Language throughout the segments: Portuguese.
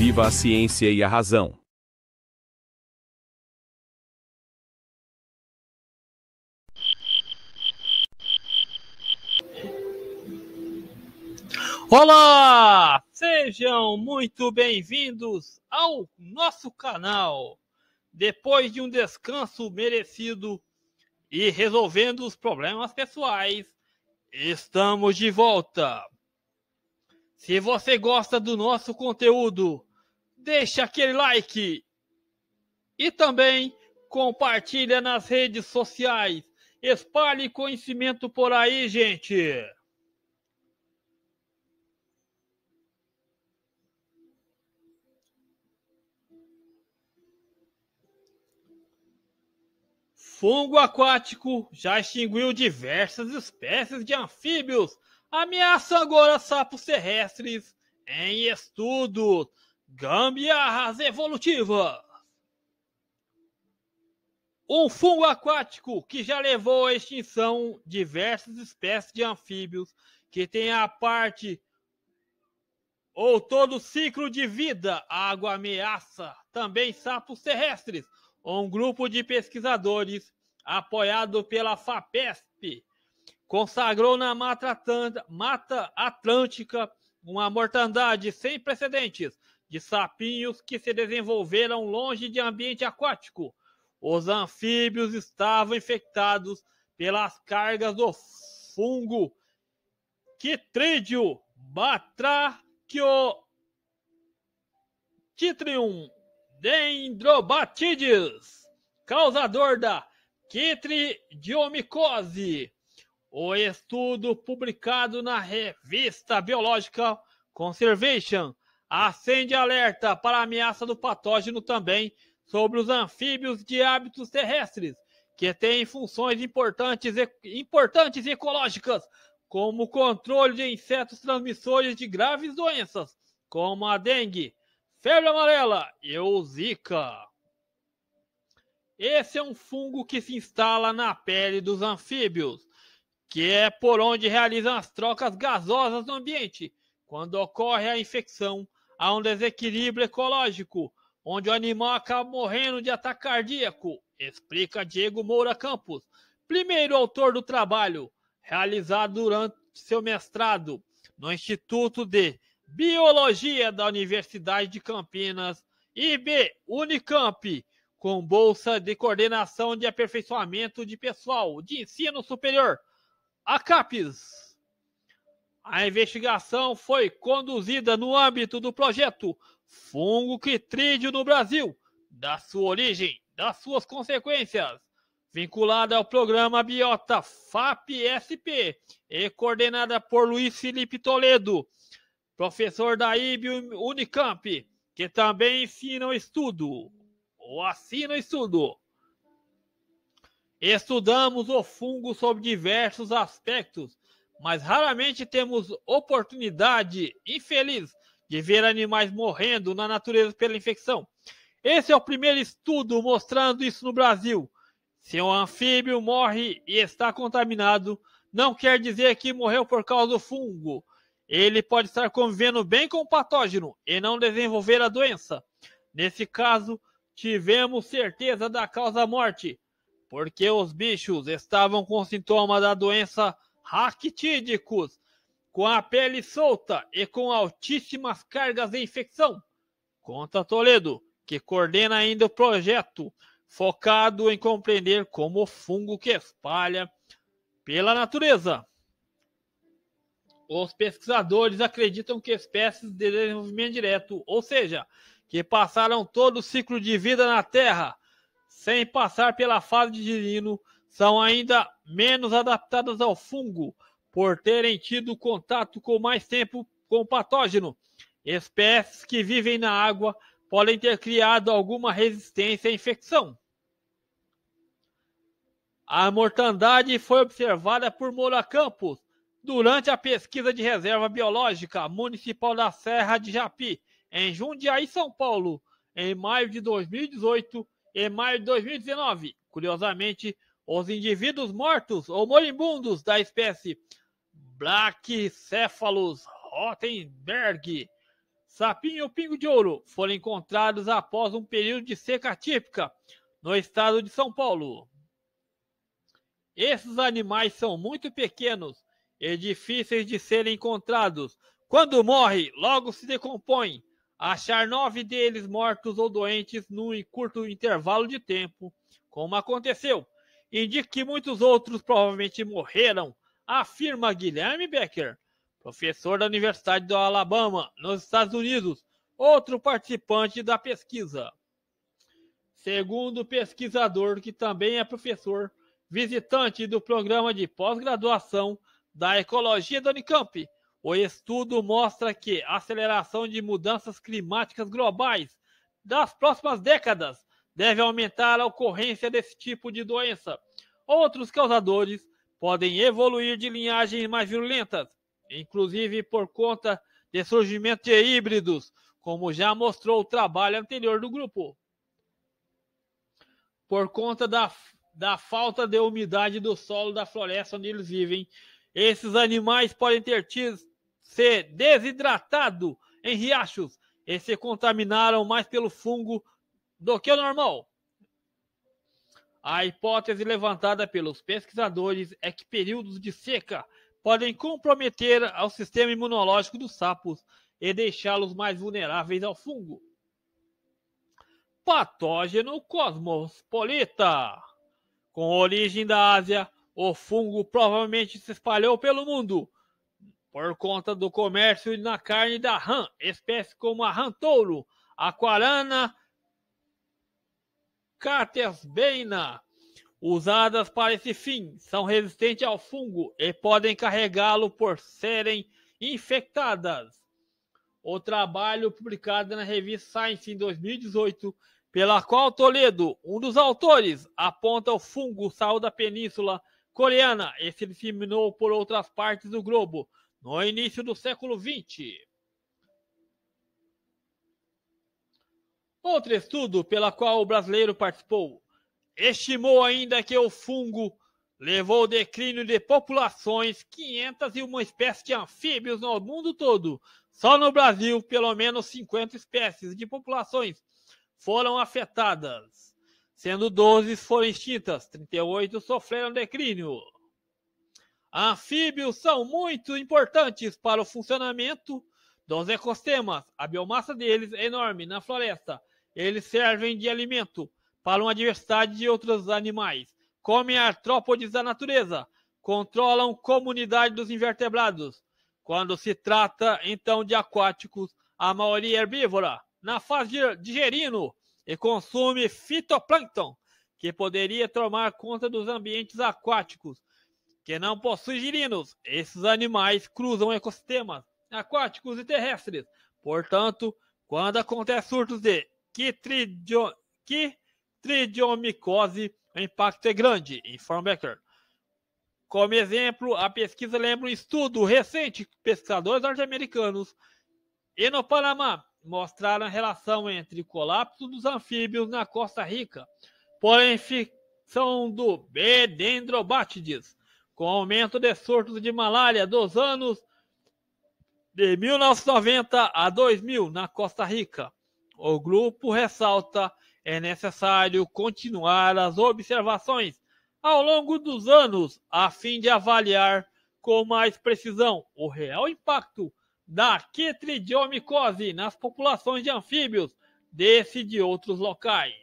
Viva a ciência e a razão. Olá! Sejam muito bem-vindos ao nosso canal. Depois de um descanso merecido e resolvendo os problemas pessoais, estamos de volta. Se você gosta do nosso conteúdo, deixa aquele like e também compartilha nas redes sociais. Espalhe conhecimento por aí, gente. Fungo aquático já extinguiu diversas espécies de anfíbios, ameaça agora sapos terrestres em estudo. Gambiarras evolutivas. Um fungo aquático que já levou à extinção diversas espécies de anfíbios que têm a parte ou todo o ciclo de vida. A água ameaça também sapos terrestres. Um grupo de pesquisadores, apoiado pela FAPESP, consagrou na Mata Atlântica uma mortandade sem precedentes de sapinhos que se desenvolveram longe de ambiente aquático. Os anfíbios estavam infectados pelas cargas do fungo Quitrídeo batrachio Titrium dendrobatides, causador da quitridiomicose. O estudo publicado na revista biológica Conservation acende alerta para a ameaça do patógeno também sobre os anfíbios de hábitos terrestres, que têm funções importantes e, importantes e ecológicas, como o controle de insetos transmissores de graves doenças, como a dengue, febre amarela e o zika. Esse é um fungo que se instala na pele dos anfíbios, que é por onde realizam as trocas gasosas no ambiente, quando ocorre a infecção Há um desequilíbrio ecológico, onde o animal acaba morrendo de ataque cardíaco, explica Diego Moura Campos, primeiro autor do trabalho, realizado durante seu mestrado no Instituto de Biologia da Universidade de Campinas, IB Unicamp, com bolsa de coordenação de aperfeiçoamento de pessoal de ensino superior, (CAPES). A investigação foi conduzida no âmbito do projeto Fungo Quitrídeo no Brasil, da sua origem, das suas consequências, vinculada ao programa Biota FAP-SP e coordenada por Luiz Felipe Toledo, professor da IB Unicamp, que também ensina o estudo, ou assina o estudo. Estudamos o fungo sob diversos aspectos mas raramente temos oportunidade infeliz de ver animais morrendo na natureza pela infecção. Esse é o primeiro estudo mostrando isso no Brasil. Se um anfíbio morre e está contaminado, não quer dizer que morreu por causa do fungo. Ele pode estar convivendo bem com o patógeno e não desenvolver a doença. Nesse caso, tivemos certeza da causa morte, porque os bichos estavam com sintoma da doença raquitídicos, com a pele solta e com altíssimas cargas de infecção. Conta Toledo, que coordena ainda o projeto, focado em compreender como o fungo que espalha pela natureza. Os pesquisadores acreditam que espécies de desenvolvimento direto, ou seja, que passaram todo o ciclo de vida na Terra, sem passar pela fase de girino, são ainda menos adaptadas ao fungo por terem tido contato com mais tempo com o patógeno. Espécies que vivem na água podem ter criado alguma resistência à infecção. A mortandade foi observada por Moura Campos durante a pesquisa de reserva biológica municipal da Serra de Japi, em Jundiaí, São Paulo, em maio de 2018 e maio de 2019. Curiosamente, os indivíduos mortos ou moribundos da espécie Blackcephalus Rottenberg, sapinho ou pingo de ouro, foram encontrados após um período de seca típica no estado de São Paulo. Esses animais são muito pequenos e difíceis de serem encontrados. Quando morre, logo se decompõe. Achar nove deles mortos ou doentes num curto intervalo de tempo, como aconteceu indica que muitos outros provavelmente morreram, afirma Guilherme Becker, professor da Universidade do Alabama, nos Estados Unidos, outro participante da pesquisa. Segundo o pesquisador, que também é professor visitante do programa de pós-graduação da Ecologia da Unicamp, o estudo mostra que a aceleração de mudanças climáticas globais das próximas décadas deve aumentar a ocorrência desse tipo de doença. Outros causadores podem evoluir de linhagens mais violentas, inclusive por conta de surgimento de híbridos, como já mostrou o trabalho anterior do grupo. Por conta da, da falta de umidade do solo da floresta onde eles vivem, esses animais podem ter tido, ser desidratados em riachos e se contaminaram mais pelo fungo do que o normal. A hipótese levantada pelos pesquisadores é que períodos de seca podem comprometer ao sistema imunológico dos sapos e deixá-los mais vulneráveis ao fungo. Patógeno cosmopolita. Com origem da Ásia, o fungo provavelmente se espalhou pelo mundo por conta do comércio na carne da rã, espécies como a rã touro, aquarana, caterbena usadas para esse fim são resistentes ao fungo e podem carregá-lo por serem infectadas. O trabalho publicado na revista Science em 2018, pela qual Toledo, um dos autores, aponta o fungo saiu da península coreana e se disseminou por outras partes do globo no início do século XX. Outro estudo pela qual o brasileiro participou estimou ainda que o fungo levou ao declínio de populações 501 espécies de anfíbios no mundo todo. Só no Brasil, pelo menos 50 espécies de populações foram afetadas, sendo 12 foram extintas, 38 sofreram declínio. Anfíbios são muito importantes para o funcionamento dos ecossistemas. A biomassa deles é enorme na floresta eles servem de alimento para uma diversidade de outros animais, comem artrópodes da natureza, controlam comunidade dos invertebrados. Quando se trata, então, de aquáticos, a maioria é herbívora, na fase de digerino, e consome fitoplâncton, que poderia tomar conta dos ambientes aquáticos, que não possuem girinos. Esses animais cruzam ecossistemas aquáticos e terrestres. Portanto, quando acontecem surtos de que, tridio, que tridiomicose o impacto é grande, informa Becker. Como exemplo, a pesquisa lembra um estudo recente que pesquisadores norte-americanos e no Panamá mostraram a relação entre o colapso dos anfíbios na Costa Rica, por infecção do B. dendrobatides, com aumento de surtos de malária dos anos de 1990 a 2000 na Costa Rica o grupo ressalta é necessário continuar as observações ao longo dos anos a fim de avaliar com mais precisão o real impacto da quetridiomicose nas populações de anfíbios desse e de outros locais.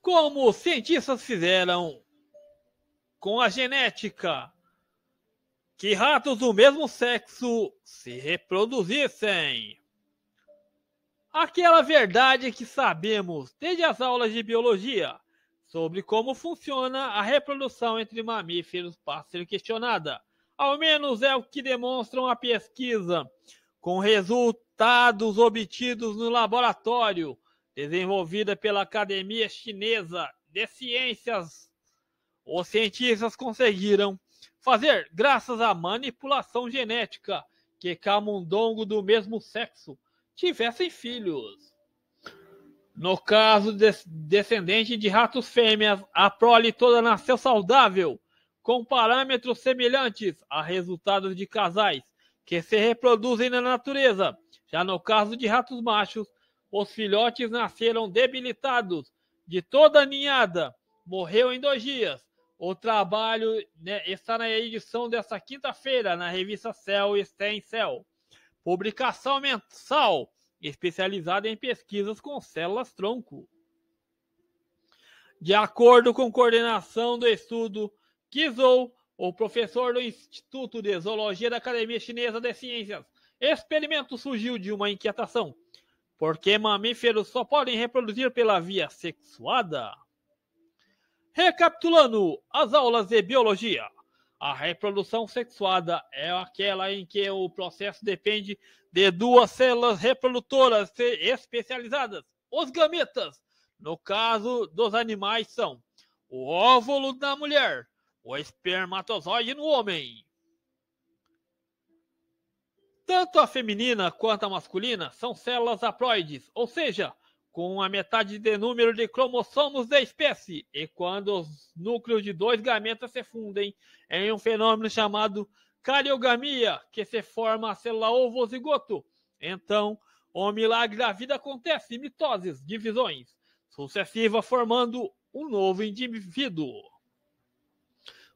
Como os cientistas fizeram com a genética que ratos do mesmo sexo se reproduzissem. Aquela verdade que sabemos desde as aulas de biologia sobre como funciona a reprodução entre mamíferos a ser questionada. Ao menos é o que demonstram a pesquisa, com resultados obtidos no laboratório desenvolvida pela Academia Chinesa de Ciências. Os cientistas conseguiram Fazer graças à manipulação genética que camundongo do mesmo sexo tivessem filhos. No caso de descendente de ratos fêmeas, a prole toda nasceu saudável, com parâmetros semelhantes a resultados de casais que se reproduzem na natureza. Já no caso de ratos machos, os filhotes nasceram debilitados de toda a ninhada, morreu em dois dias, o trabalho né, está na edição desta quinta-feira na revista Cell e Stem Cell. Publicação mensal especializada em pesquisas com células tronco. De acordo com coordenação do estudo, Kizou, o professor do Instituto de Zoologia da Academia Chinesa de Ciências, experimento surgiu de uma inquietação. Por que mamíferos só podem reproduzir pela via sexuada? Recapitulando as aulas de biologia, a reprodução sexuada é aquela em que o processo depende de duas células reprodutoras especializadas, os gametas. No caso dos animais, são o óvulo da mulher, o espermatozoide no homem. Tanto a feminina quanto a masculina são células haploides, ou seja, com a metade de número de cromossomos da espécie, e quando os núcleos de dois gametas se fundem em um fenômeno chamado cariogamia, que se forma a célula ovo-zigoto. Então, o milagre da vida acontece, mitoses, divisões, sucessivas formando um novo indivíduo.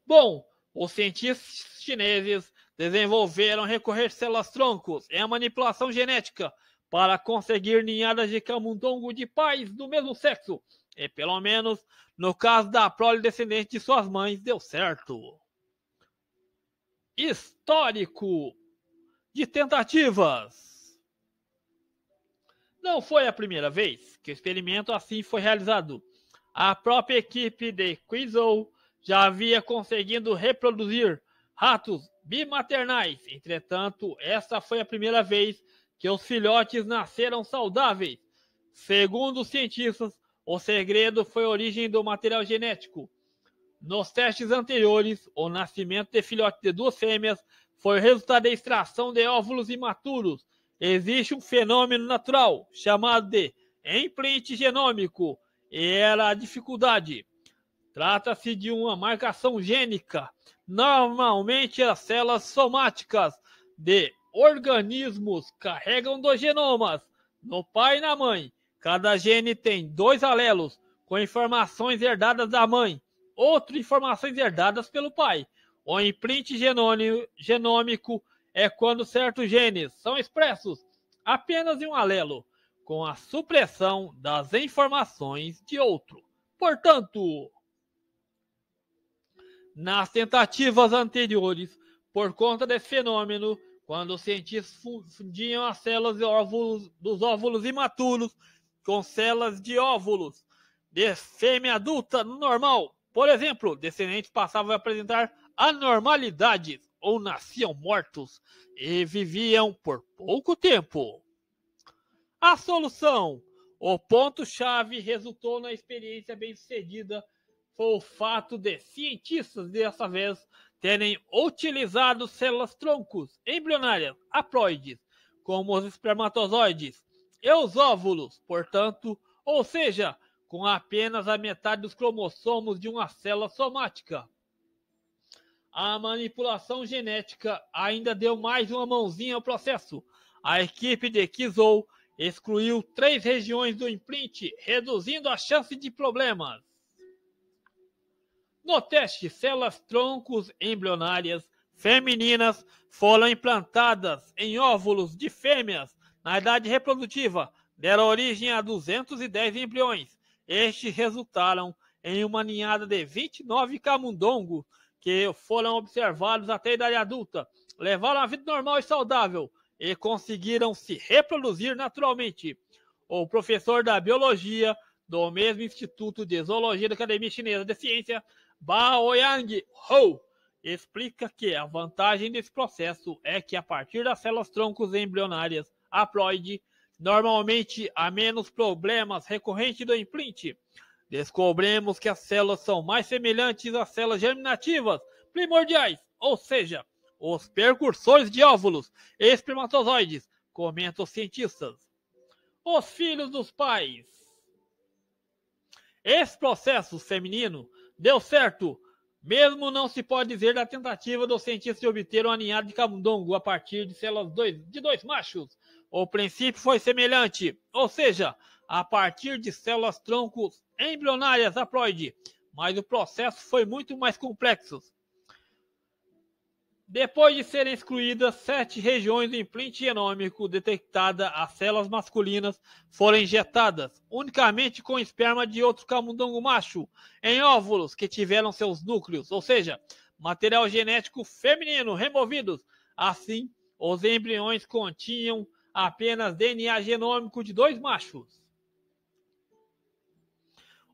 Bom, os cientistas chineses desenvolveram recorrer células-troncos em é a manipulação genética – para conseguir ninhadas de camundongo de pais do mesmo sexo. E pelo menos no caso da prole descendente de suas mães deu certo. Histórico de tentativas. Não foi a primeira vez que o experimento assim foi realizado. A própria equipe de Quizzle já havia conseguido reproduzir ratos bimaternais. Entretanto, essa foi a primeira vez que os filhotes nasceram saudáveis. Segundo os cientistas, o segredo foi a origem do material genético. Nos testes anteriores, o nascimento de filhotes de duas fêmeas foi resultado da extração de óvulos imaturos. Existe um fenômeno natural chamado de empreite genômico, e era a dificuldade. Trata-se de uma marcação gênica, normalmente as células somáticas de organismos carregam dois genomas, no pai e na mãe. Cada gene tem dois alelos, com informações herdadas da mãe, outras informações herdadas pelo pai. O imprint genômico é quando certos genes são expressos apenas em um alelo, com a supressão das informações de outro. Portanto, nas tentativas anteriores, por conta desse fenômeno, quando os cientistas fundiam as células óvulos, dos óvulos imaturos com células de óvulos de fêmea adulta normal. Por exemplo, descendentes passavam a apresentar anormalidades ou nasciam mortos e viviam por pouco tempo. A solução, o ponto-chave, resultou na experiência bem-sucedida foi o fato de cientistas dessa vez terem utilizado células-troncos embrionárias haploides, como os espermatozoides e os óvulos, portanto, ou seja, com apenas a metade dos cromossomos de uma célula somática. A manipulação genética ainda deu mais uma mãozinha ao processo. A equipe de Kizou excluiu três regiões do imprint, reduzindo a chance de problemas. No teste, células troncos embrionárias femininas foram implantadas em óvulos de fêmeas na idade reprodutiva, deram origem a 210 embriões. Estes resultaram em uma ninhada de 29 camundongos que foram observados até a idade adulta, levaram a vida normal e saudável e conseguiram se reproduzir naturalmente. O professor da biologia do mesmo Instituto de Zoologia da Academia Chinesa de Ciência Baoyang Ho explica que a vantagem desse processo é que a partir das células troncos embrionárias haploide, normalmente há menos problemas recorrentes do implante. Descobrimos que as células são mais semelhantes às células germinativas primordiais, ou seja, os precursores de óvulos e espermatozoides, comentam os cientistas. Os filhos dos pais. Esse processo feminino Deu certo! Mesmo não se pode dizer da tentativa dos cientistas de obter um aninhado de camundongo a partir de células dois, de dois machos. O princípio foi semelhante, ou seja, a partir de células troncos embrionárias haploide, mas o processo foi muito mais complexo. Depois de serem excluídas sete regiões do implante genômico detectada, as células masculinas foram injetadas, unicamente com esperma de outro camundongo macho, em óvulos que tiveram seus núcleos, ou seja, material genético feminino, removidos. Assim, os embriões continham apenas DNA genômico de dois machos.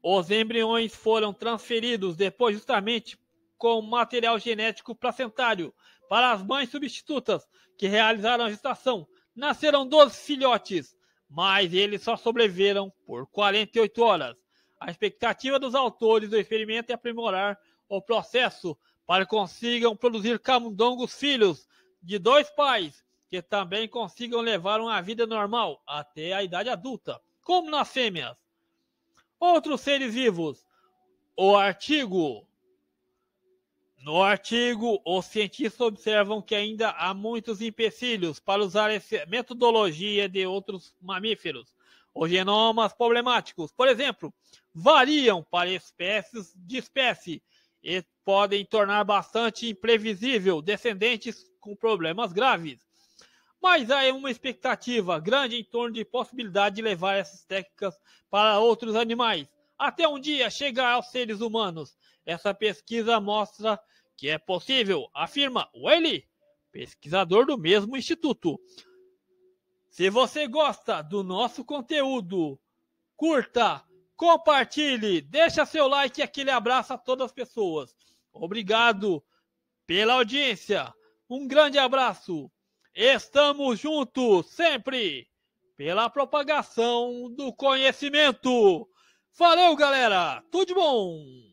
Os embriões foram transferidos depois justamente com material genético placentário. Para as mães substitutas que realizaram a gestação, nasceram 12 filhotes, mas eles só sobreviveram por 48 horas. A expectativa dos autores do experimento é aprimorar o processo para que consigam produzir camundongos filhos de dois pais que também consigam levar uma vida normal até a idade adulta, como nas fêmeas. Outros seres vivos. O artigo no artigo, os cientistas observam que ainda há muitos empecilhos para usar essa metodologia de outros mamíferos. Os genomas problemáticos, por exemplo, variam para espécies de espécie e podem tornar bastante imprevisível descendentes com problemas graves. Mas há uma expectativa grande em torno de possibilidade de levar essas técnicas para outros animais até um dia chegar aos seres humanos. Essa pesquisa mostra que é possível, afirma Wiley, pesquisador do mesmo instituto. Se você gosta do nosso conteúdo, curta, compartilhe, deixa seu like e aquele abraço a todas as pessoas. Obrigado pela audiência. Um grande abraço. Estamos juntos sempre pela propagação do conhecimento. Valeu, galera! Tudo de bom!